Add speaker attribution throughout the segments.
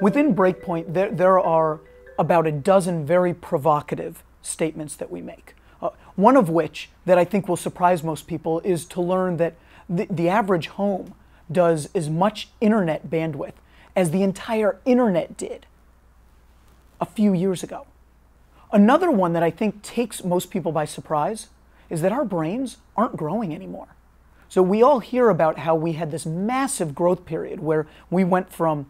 Speaker 1: Within Breakpoint, there, there are about a dozen very provocative statements that we make. Uh, one of which that I think will surprise most people is to learn that the, the average home does as much internet bandwidth as the entire internet did a few years ago. Another one that I think takes most people by surprise is that our brains aren't growing anymore. So we all hear about how we had this massive growth period where we went from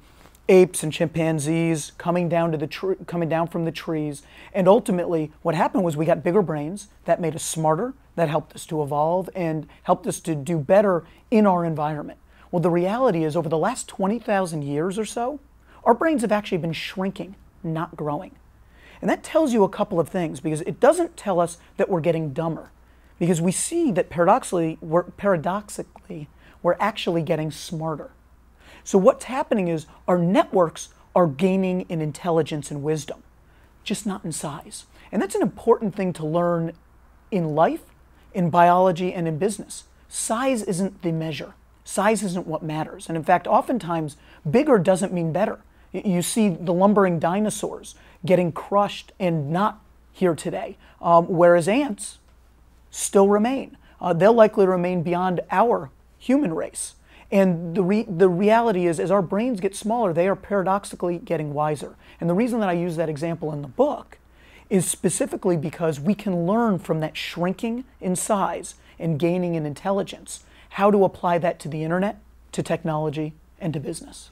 Speaker 1: apes and chimpanzees coming down to the coming down from the trees. And ultimately, what happened was we got bigger brains that made us smarter, that helped us to evolve and helped us to do better in our environment. Well, the reality is over the last 20,000 years or so, our brains have actually been shrinking, not growing. And that tells you a couple of things because it doesn't tell us that we're getting dumber. Because we see that paradoxically, we're, paradoxically, we're actually getting smarter. So what's happening is our networks are gaining in intelligence and wisdom, just not in size. And that's an important thing to learn in life, in biology, and in business. Size isn't the measure. Size isn't what matters. And in fact, oftentimes, bigger doesn't mean better. You see the lumbering dinosaurs getting crushed and not here today, um, whereas ants still remain. Uh, they'll likely remain beyond our human race. And the, re- the reality is, as our brains get smaller, they are paradoxically getting wiser. And the reason that I use that example in the book is specifically because we can learn from that shrinking in size and gaining in intelligence how to apply that to the internet, to technology, and to business.